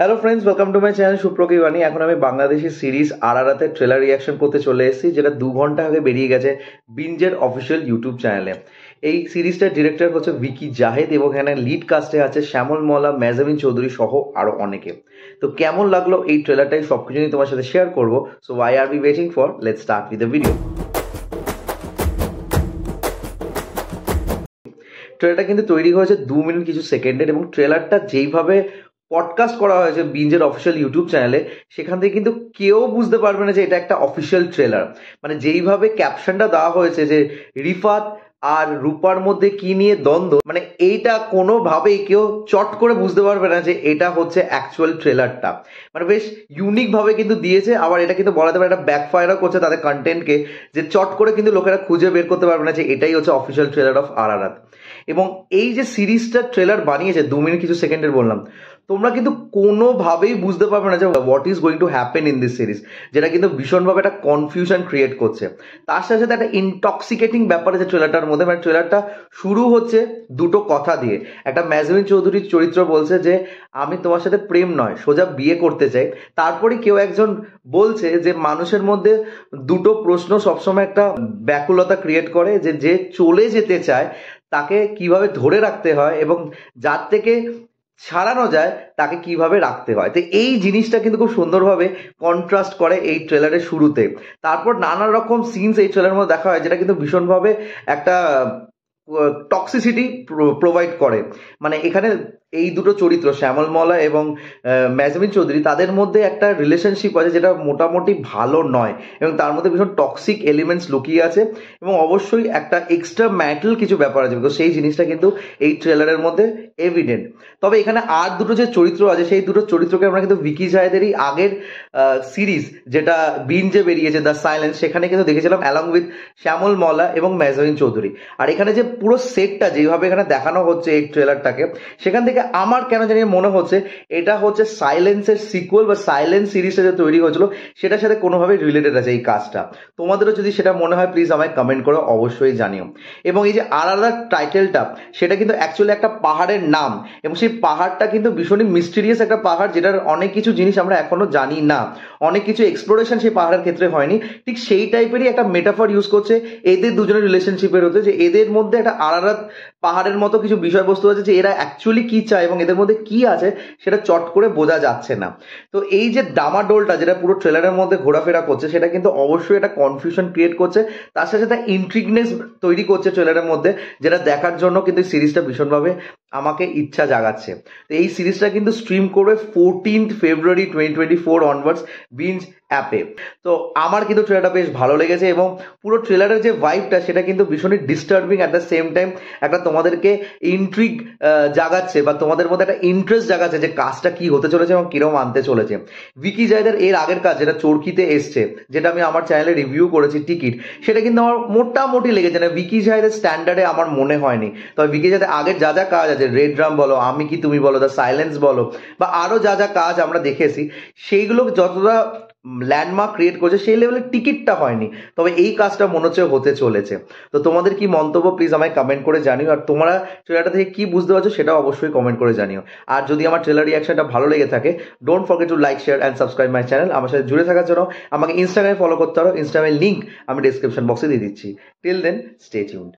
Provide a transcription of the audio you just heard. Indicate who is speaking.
Speaker 1: hello friends welcome to my channel সুপ্রকিবাণী এখন আমি বাংলাদেশের সিরিজ আরারাতে ট্রেলার রিয়াকশন করতে চলে এসেছি যেটা দু ঘন্টা আগে বেরিয়ে গেছে বিঞ্জের অফিসিয়াল ইউটিউব চ্যানেলে এই সিরিজটার ডিরেক্টর হচ্ছে ভিকি জাহেদ এবং এখানে লিড কাস্টে আছে শ্যামল মলা মেজামিন চৌধুরী সহ আরও অনেকে তো কেমন লাগলো এই ট্রেলারটাই সব কিছু নিয়ে তোমার সাথে শেয়ার করবো so why are we waiting for let start with the video ট্রেলারটা কিন্তু তৈরি হয়েছে দু মিনিট কিছু সেকেন্ডের এবং ট্রেলারটা যেইভাবে পডকাস্ট করা হয়েছে বিঞ্জের অফিসিয়াল ইউটিউব চ্যানেলে সেখান থেকে কিন্তু কেউ বুঝতে পারবে না যে এটা একটা অফিসিয়াল ট্রেলার মানে যেইভাবে ক্যাপশনটা দেওয়া হয়েছে যে রিফাত আর রূপার মধ্যে কি নিয়ে দ্বন্দ্ব মানে এইটা কোনোভাবেই কেউ চট করে বুঝতে পারবে না যে এটা হচ্ছে অ্যাকচুয়াল ট্রেলারটা মানে বেশ ইউনিকভাবে কিন্তু দিয়েছে আবার এটা কিন্তু বলাতে পারে একটা ব্যাকফায়ারও করছে তাদের কন্টেন্টকে যে চট করে কিন্তু লোকেরা খুঁজে বের করতে পারবে না যে এটাই হচ্ছে অফিসিয়াল ট্রেলার অফ আর এবং এই যে সিরিজটা ট্রেলার বানিয়েছে দু মিনিট কিছু সেকেন্ডের বললাম তোমরা কিন্তু কোনোভাবেই বুঝতে পারবে না যে what is going to happen in this series যেটা কিন্তু ভীষণভাবে একটা কনফিউশন ক্রিয়েট করছে তার সাথে সাথে একটা ইনটক্সিকেটিং ব্যাপার আছে ট্রেলারটার মধ্যে মানে ট্রেলারটা শুরু হচ্ছে দুটো কথা দিয়ে একটা ম্যাজমিন চৌধুরীর চরিত্র বলছে যে আমি তোমার সাথে প্রেম নয় সোজা বিয়ে করতে চাই তারপরে কেউ একজন বলছে যে মানুষের মধ্যে দুটো প্রশ্ন সবসময় একটা ব্যাকুলতা ক্রিয়েট করে যে যে চলে যেতে চায় তাকে কিভাবে ধরে রাখতে হয় এবং যার থেকে ছাড়ানো যায় তাকে কিভাবে রাখতে হয় তো এই জিনিসটা কিন্তু খুব সুন্দরভাবে কন্ট্রাস্ট করে এই ট্রেলারের শুরুতে তারপর নানা রকম সিনস এই ট্রেলারের মধ্যে দেখা হয় যেটা কিন্তু ভীষণভাবে একটা টক্সিসিটি প্রোভাইড করে মানে এখানে এই দুটো চরিত্র শ্যামল মলা এবং ম্যাজমিন চৌধুরী তাদের মধ্যে একটা রিলেশনশিপ আছে যেটা মোটামুটি ভালো নয় এবং তার মধ্যে ভীষণ টক্সিক এলিমেন্টস লুকিয়ে আছে এবং অবশ্যই একটা এক্সট্রা ম্যাটেল কিছু ব্যাপার আছে তো সেই জিনিসটা কিন্তু এই ট্রেলারের মধ্যে এভিডেন্ট তবে এখানে আর দুটো যে চরিত্র আছে সেই দুটো চরিত্রকে আমরা কিন্তু ভিকি জায়দেরই আগের সিরিজ যেটা বিন যে বেরিয়েছে দ্য সাইলেন্স সেখানে কিন্তু দেখেছিলাম অ্যালং উইথ শ্যামল মলা এবং ম্যাজমিন চৌধুরী আর এখানে যে পুরো সেটটা যেভাবে এখানে দেখানো হচ্ছে এই ট্রেলারটাকে সেখান থেকে আমার কেন জানি মনে হচ্ছে এটা হচ্ছে সাইলেন্সের সিকুয়েল বা সাইলেন্স সিরিজটা যে তৈরি হয়েছিল সেটার সাথে কোনোভাবে রিলেটেড আছে এই কাজটা তোমাদেরও যদি সেটা মনে হয় প্লিজ আমায় কমেন্ট করো অবশ্যই জানিও এবং এই যে আলাদা টাইটেলটা সেটা কিন্তু অ্যাকচুয়ালি একটা পাহাড়ের নাম এবং সেই পাহাড়টা কিন্তু ভীষণই মিস্টিরিয়াস একটা পাহাড় যেটার অনেক কিছু জিনিস আমরা এখনো জানি না অনেক কিছু এক্সপ্লোরেশন সেই পাহাড়ের ক্ষেত্রে হয়নি ঠিক সেই টাইপেরই একটা মেটাফর ইউজ করছে এদের দুজনের রিলেশনশিপের হতে যে এদের মধ্যে একটা আরারাত পাহাড়ের মতো কিছু বিষয়বস্তু আছে যে এরা অ্যাকচুয়ালি কি চায় এবং এদের মধ্যে কি আছে সেটা চট করে বোঝা যাচ্ছে না তো এই যে ডামাডোলটা যেটা পুরো ট্রেলারের মধ্যে ঘোরাফেরা করছে সেটা কিন্তু অবশ্যই এটা কনফিউশন ক্রিয়েট করছে তার সাথে সাথে ইন্ট্রিগনেস তৈরি করছে ট্রেলারের মধ্যে যেটা দেখার জন্য কিন্তু সিরিজটা ভীষণভাবে আমাকে ইচ্ছা জাগাচ্ছে তো এই সিরিজটা কিন্তু স্ট্রিম করবে fourteenth February twenty twenty four onwards Binge অ্যাপে তো আমার কিন্তু ট্রেলারটা বেশ ভালো লেগেছে এবং পুরো ট্রেলারের যে ভাইবটা সেটা কিন্তু ভীষণই disturbing at the same time একটা তোমাদেরকে ইন্ট্রিক জাগাচ্ছে বা তোমাদের মধ্যে একটা ইন্টারেস্ট জাগাচ্ছে যে কাজটা কি হতে চলেছে এবং কীরকম আনতে চলেছে ভিকি জায়দার এর আগের কাজ যেটা চরকিতে এসছে যেটা আমি আমার চ্যানেলে রিভিউ করেছি টিকিট সেটা কিন্তু আমার মোটামুটি লেগেছে না ভিকি জায়দের স্ট্যান্ডার্ডে আমার মনে হয়নি তবে ভিকি জায়দের আগের যা যা কাজ আছে রেড ড্রাম বলো আমি কি তুমি বলো দ্য সাইলেন্স বলো বা আরো যা যা কাজ আমরা দেখেছি সেইগুলো যতটা ল্যান্ডমার্ক ক্রিয়েট করছে সেই লেভেলের টিকিটটা হয়নি তবে এই কাজটা মনে হচ্ছে হতে চলেছে তো তোমাদের কি মন্তব্য প্লিজ আমায় কমেন্ট করে জানিও আর তোমরা ট্রেলারটা থেকে কি বুঝতে পারছো সেটাও অবশ্যই কমেন্ট করে জানিও আর যদি আমার ট্রেলার রিয়াকশনটা ভালো লেগে থাকে don't forget to like share and subscribe my channel আমার সাথে জুড়ে থাকার জন্য আমাকে ইনস্টাগ্রামে ফলো করতে পারো ইনস্টাগ্রামের লিঙ্ক আমি ডিসক্রিপশন বক্সে দিয়ে দিচ্ছি টিল দেন স্টে টিউন